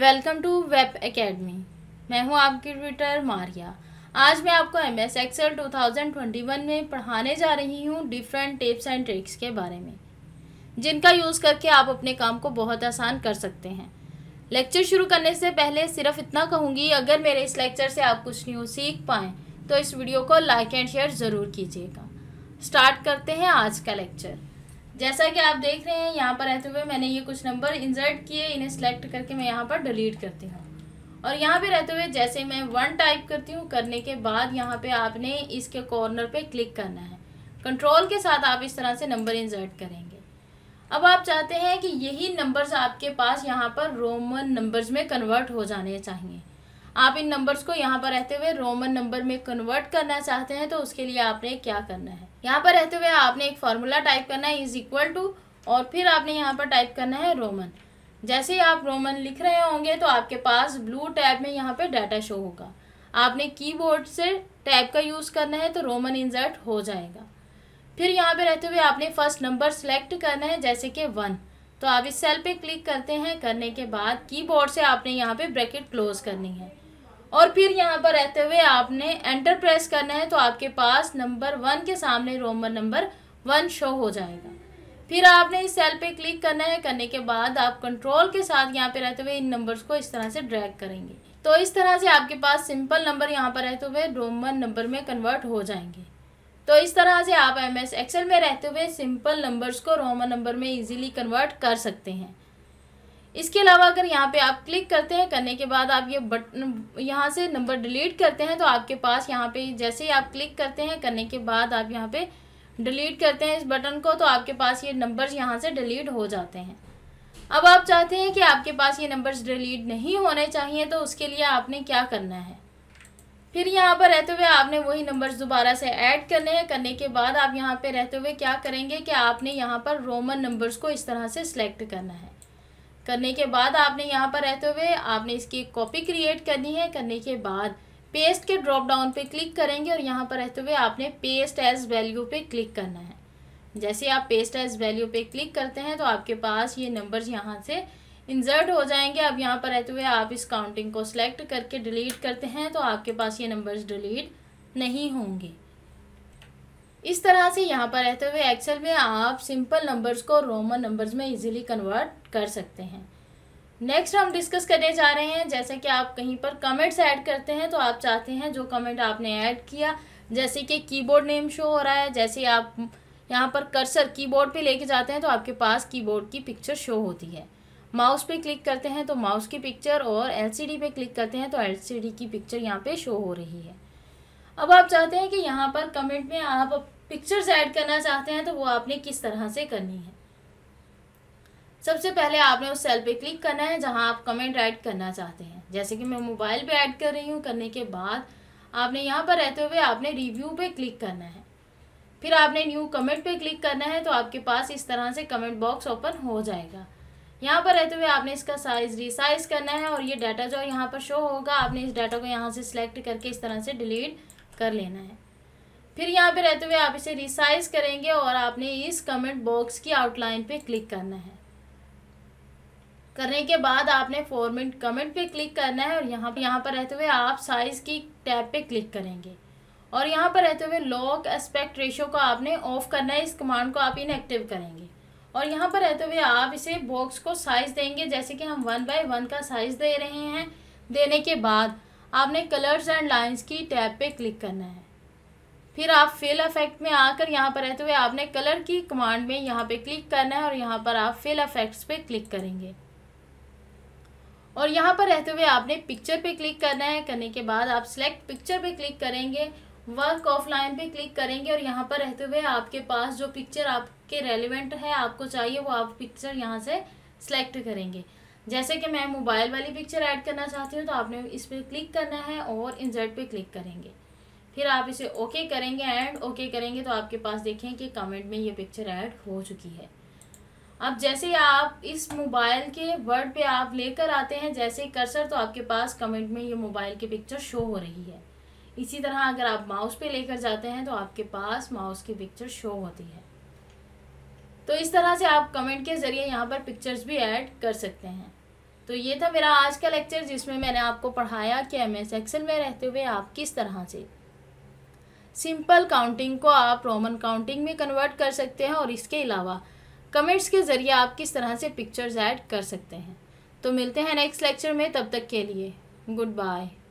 welcome to web academy मैं हूं आपकी ट्विटर मारिया आज मैं आपको M S Excel two thousand twenty one में पढ़ाने जा रही हूं डिफरेंट टिप्स एंड ट्रिक्स के बारे में जिनका यूज़ करके आप अपने काम को बहुत आसान कर सकते हैं लेक्चर शुरू करने से पहले सिर्फ इतना कहूँगी अगर मेरे इस लेक्चर से आप कुछ न्यूज़ सीख पाएँ तो इस वीडियो को लाइक एंड शेयर ज़रूर कीजिएगा स्टार्ट करते हैं आज का लेक्चर जैसा कि आप देख रहे हैं यहाँ पर रहते हुए मैंने ये कुछ नंबर इंसर्ट किए इन्हें सेलेक्ट करके मैं यहाँ पर डिलीट करती हूँ और यहाँ पे रहते हुए जैसे मैं वन टाइप करती हूँ करने के बाद यहाँ पे आपने इसके कॉर्नर पे क्लिक करना है कंट्रोल के साथ आप इस तरह से नंबर इंसर्ट करेंगे अब आप चाहते हैं कि यही नंबर्स आपके पास यहाँ पर रोमन नंबर्स में कन्वर्ट हो जाने चाहिए आप इन नंबर्स को यहाँ पर रहते हुए रोमन नंबर में कन्वर्ट करना चाहते हैं तो उसके लिए आपने क्या करना है यहाँ पर रहते हुए आपने एक फार्मूला टाइप करना है इज इक्वल टू और फिर आपने यहाँ पर टाइप करना है रोमन जैसे ही आप रोमन लिख रहे होंगे तो आपके पास ब्लू टैब में यहाँ पे डाटा शो होगा आपने कीबोर्ड से टैब का यूज़ करना है तो रोमन इंजर्ट हो जाएगा फिर यहाँ पे रहते हुए आपने फर्स्ट नंबर सेलेक्ट करना है जैसे कि वन तो आप इस सेल पे क्लिक करते हैं करने के बाद कीबोर्ड से आपने यहाँ पे ब्रैकेट क्लोज करनी है और फिर यहाँ पर रहते हुए आपने एंटर प्रेस करना है तो आपके पास नंबर वन के सामने रोमन नंबर वन शो हो जाएगा फिर आपने इस सेल पे क्लिक करना है करने के बाद आप कंट्रोल के साथ यहाँ पे रहते हुए इन नंबर्स को इस तरह से ड्रैग करेंगे तो इस तरह से आपके पास सिंपल नंबर यहाँ पर रहते हुए रोमन नंबर में कन्वर्ट हो जाएंगे तो इस तरह से आप एम एस एक्सेल में रहते हुए सिंपल नंबर्स को रोमन नंबर में इजीली कन्वर्ट कर सकते हैं इसके अलावा अगर यहाँ पे आप क्लिक करते हैं करने के बाद आप ये बटन यहाँ से नंबर डिलीट करते हैं तो आपके पास यहाँ पे जैसे ही आप क्लिक करते हैं करने के बाद आप यहाँ पे डिलीट करते हैं इस बटन को तो आपके पास ये नंबर्स यहाँ से डिलीट हो जाते हैं अब आप चाहते हैं कि आपके पास ये नंबर्स डिलीट नहीं होने चाहिए तो उसके लिए आपने क्या करना है फिर यहाँ पर रहते हुए आपने वही नंबर्स दोबारा से ऐड करने हैं करने के बाद आप यहाँ पे रहते हुए क्या करेंगे कि आपने यहाँ पर रोमन नंबर्स को इस तरह से सिलेक्ट करना है करने के बाद आपने यहाँ पर रहते हुए आपने इसकी कॉपी क्रिएट करनी है करने के बाद पेस्ट के ड्रॉप डाउन पे क्लिक करेंगे और यहाँ पर रहते हुए आपने पेस्ट एज वैल्यू पे क्लिक करना है जैसे आप पेस्ट एज वैल्यू पे क्लिक करते हैं तो आपके पास ये नंबर्स यहाँ से इंजर्ट हो जाएंगे अब यहाँ पर रहते हुए आप इस काउंटिंग को सिलेक्ट करके डिलीट करते हैं तो आपके पास ये नंबर्स डिलीट नहीं होंगे इस तरह से यहाँ पर रहते हुए एक्सेल में आप सिंपल नंबर्स को रोमन नंबर्स में इजीली कन्वर्ट कर सकते हैं नेक्स्ट हम डिस्कस करने जा रहे हैं जैसे कि आप कहीं पर कमेंट्स ऐड करते हैं तो आप चाहते हैं जो कमेंट आपने ऐड किया जैसे कि कीबोर्ड नेम शो हो रहा है जैसे आप यहाँ पर कर्सर कीबोर्ड पे लेके जाते हैं तो आपके पास कीबोर्ड की पिक्चर शो होती है माउस पे क्लिक करते हैं तो माउस की पिक्चर और एलसीडी पे क्लिक करते हैं तो एलसीडी की पिक्चर यहाँ पे शो हो रही है अब आप चाहते हैं कि यहाँ पर कमेंट में आप पिक्चर्स ऐड करना चाहते हैं तो वो आपने किस तरह से करनी है सबसे पहले आपने उस सेल पे क्लिक करना है जहाँ आप कमेंट ऐड करना चाहते हैं जैसे कि मैं मोबाइल पे ऐड कर रही हूँ करने के बाद आपने यहाँ पर रहते हुए आपने रिव्यू पे क्लिक करना है फिर आपने न्यू कमेंट पे क्लिक करना है तो आपके पास इस तरह से कमेंट बॉक्स ओपन हो जाएगा यहाँ पर रहते हुए आपने इसका साइज रिसाइज करना है और ये डाटा जो यहाँ पर शो होगा आपने इस डाटा को यहाँ से सिलेक्ट करके इस तरह से डिलीट कर लेना है फिर यहाँ पे रहते हुए आप इसे रिसाइज करेंगे और आपने इस कमेंट बॉक्स की आउटलाइन पे क्लिक करना है करने के बाद आपने फॉर्मेट कमेंट पे क्लिक करना है और यहाँ पर यहाँ पर रहते हुए आप साइज़ की टैब पे क्लिक करेंगे और यहाँ पर रहते हुए लॉक एस्पेक्ट रेशो को आपने ऑफ करना है इस कमांड को आप इनएक्टिव करेंगे और यहाँ पर रहते हुए आप इसे बॉक्स को साइज़ देंगे जैसे कि हम वन बाय वन का साइज़ दे रहे हैं देने के बाद आपने कलर्स एंड लाइंस की टैब पे क्लिक करना है फिर आप फिल अफेक्ट में आकर यहाँ पर रहते हुए आपने कलर की कमांड में यहाँ पे क्लिक करना है और यहाँ पर आप फिल अफेक्ट्स पे क्लिक करेंगे और यहाँ पर रहते हुए आपने पिक्चर पे क्लिक करना है करने के बाद आप सिलेक्ट पिक्चर पे क्लिक करेंगे वर्क ऑफ लाइन पे क्लिक करेंगे और यहाँ पर रहते हुए आपके पास जो पिक्चर आपके रेलिवेंट है आपको चाहिए वो आप पिक्चर यहाँ से सेलेक्ट करेंगे जैसे कि मैं मोबाइल वाली पिक्चर ऐड करना चाहती हूँ तो आपने इस पर क्लिक करना है और इंसर्ट पे क्लिक करेंगे फिर आप इसे ओके करेंगे एंड ओके करेंगे तो आपके पास देखें कि कमेंट में ये पिक्चर ऐड हो चुकी है अब जैसे आप इस मोबाइल के वर्ड पे आप लेकर आते हैं जैसे कर्सर तो आपके पास कमेंट में ये मोबाइल की पिक्चर शो हो रही है इसी तरह अगर आप माउस पे लेकर जाते हैं तो आपके पास माउस की पिक्चर शो होती है तो इस तरह से आप कमेंट के ज़रिए यहाँ पर पिक्चर्स भी ऐड कर सकते हैं तो ये था मेरा आज का लेक्चर जिसमें मैंने आपको पढ़ाया कि एम एस एक्सेल में रहते हुए आप किस तरह से सिंपल काउंटिंग को आप रोमन काउंटिंग में कन्वर्ट कर सकते हैं और इसके अलावा कमेंट्स के ज़रिए आप किस तरह से पिक्चर्स ऐड कर सकते हैं तो मिलते हैं नेक्स्ट लेक्चर में तब तक के लिए गुड बाय